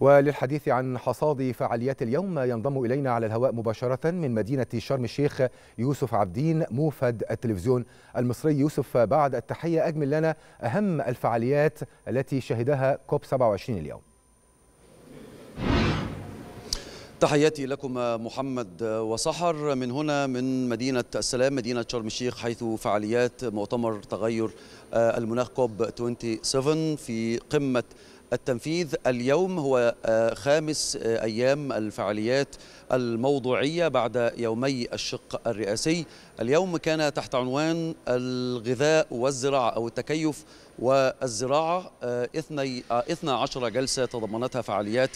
وللحديث عن حصاد فعاليات اليوم ينضم إلينا على الهواء مباشرة من مدينة شرم الشيخ يوسف عبدين موفد التلفزيون المصري يوسف بعد التحية أجمل لنا أهم الفعاليات التي شهدها كوب 27 اليوم تحياتي لكم محمد وسحر من هنا من مدينة السلام مدينة شرم الشيخ حيث فعاليات مؤتمر تغير آه، المناخ كوب 27 في قمة التنفيذ اليوم هو آه، خامس آه، أيام الفعاليات الموضوعية بعد يومي الشق الرئاسي اليوم كان تحت عنوان الغذاء والزراعة أو التكيف والزراعة 12 آه، جلسة تضمنتها فعاليات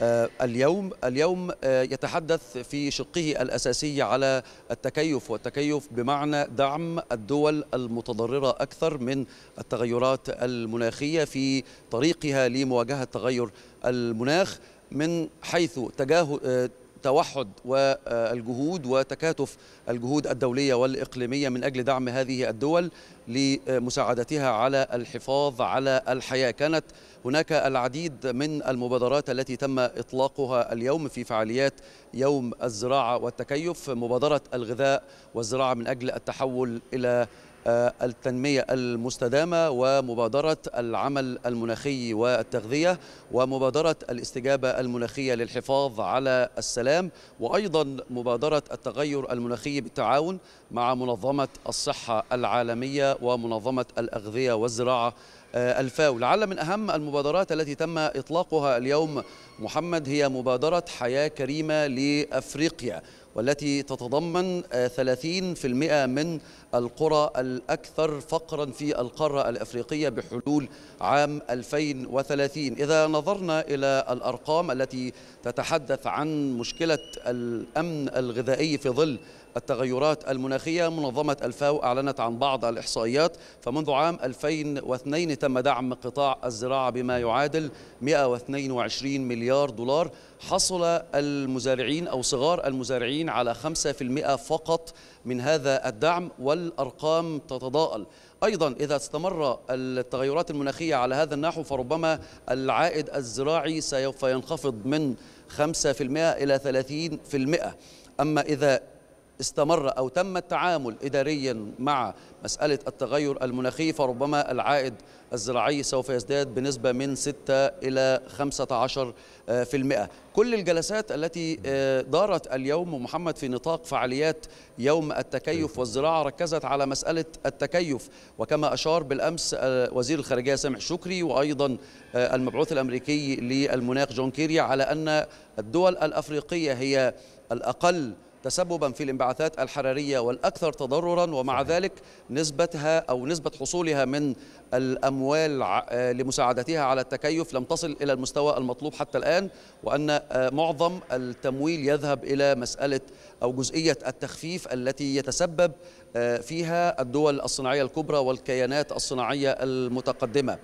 آه، اليوم اليوم آه، يتحدث في شقه الأساسي على التكيف والتكيف بمعنى دعم الدول المتضررة أكثر من التغيرات المناخية في طريقها لمواجهة تغير المناخ من حيث تجاهل آه، توحد والجهود وتكاتف الجهود الدولية والإقليمية من أجل دعم هذه الدول لمساعدتها على الحفاظ على الحياة كانت هناك العديد من المبادرات التي تم إطلاقها اليوم في فعاليات يوم الزراعة والتكيف مبادرة الغذاء والزراعة من أجل التحول إلى آه، التنمية المستدامة ومبادرة العمل المناخي والتغذية ومبادرة الاستجابة المناخية للحفاظ على السلام وأيضا مبادرة التغير المناخي بالتعاون مع منظمة الصحة العالمية ومنظمة الأغذية والزراعة آه، الفاو لعل من أهم المبادرات التي تم إطلاقها اليوم محمد هي مبادرة حياة كريمة لأفريقيا والتي تتضمن 30% آه، من القرى الأكثر فقرا في القارة الأفريقية بحلول عام 2030 إذا نظرنا إلى الأرقام التي تتحدث عن مشكلة الأمن الغذائي في ظل التغيرات المناخية منظمة الفاو أعلنت عن بعض الإحصائيات فمنذ عام 2002 تم دعم قطاع الزراعة بما يعادل 122 مليار دولار حصل المزارعين أو صغار المزارعين على 5% فقط من هذا الدعم والأرقام تتضاءل أيضا إذا استمر التغيرات المناخية على هذا النحو فربما العائد الزراعي سوف ينخفض من 5% إلى 30% أما إذا استمر أو تم التعامل إداريا مع مسألة التغير المناخي فربما العائد الزراعي سوف يزداد بنسبة من 6 إلى 15% كل الجلسات التي آه، دارت اليوم محمد في نطاق فعاليات يوم التكيف والزراعة ركزت على مسألة التكيف وكما أشار بالأمس آه، وزير الخارجية سامح شكري وأيضا آه، المبعوث الأمريكي للمناخ جون كيريا على أن الدول الأفريقية هي الأقل تسببا في الانبعاثات الحرارية والأكثر تضررا ومع صحيح. ذلك نسبتها أو نسبة حصولها من الأموال آه، لمساعدتها على التكيف لم تصل إلى المستوى المطلوب حتى الآن وأن آه، معظم التمويل يذهب إلى مسألة أو جزئية التخفيف التي يتسبب آه، فيها الدول الصناعية الكبرى والكيانات الصناعية المتقدمة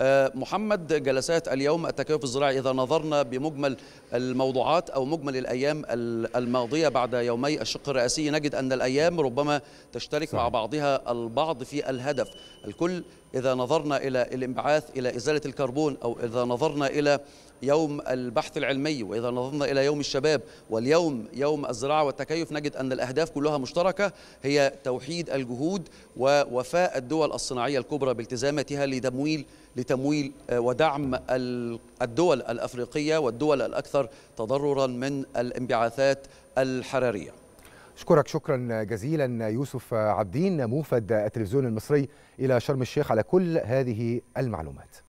آه، محمد جلسات اليوم التكيف الزراعي إذا نظرنا بمجمل الموضوعات أو مجمل الأيام الماضية بعد يومي الشق الرئاسي نجد أن الأيام ربما تشترك صحيح. مع بعضها البعض في الهدف الكل إذا نظرنا إلى الانبعاث إلى إزالة الكربون أو إذا نظرنا إلى يوم البحث العلمي وإذا نظرنا إلى يوم الشباب واليوم يوم الزراعة والتكيف نجد أن الأهداف كلها مشتركة هي توحيد الجهود ووفاء الدول الصناعية الكبرى بالتزاماتها لتمويل لتمويل آه، ودعم الدول الأفريقية والدول الأكثر تضررا من الانبعاثات الحرارية أشكرك شكرا جزيلا يوسف عبدين موفد التلفزيون المصري إلى شرم الشيخ على كل هذه المعلومات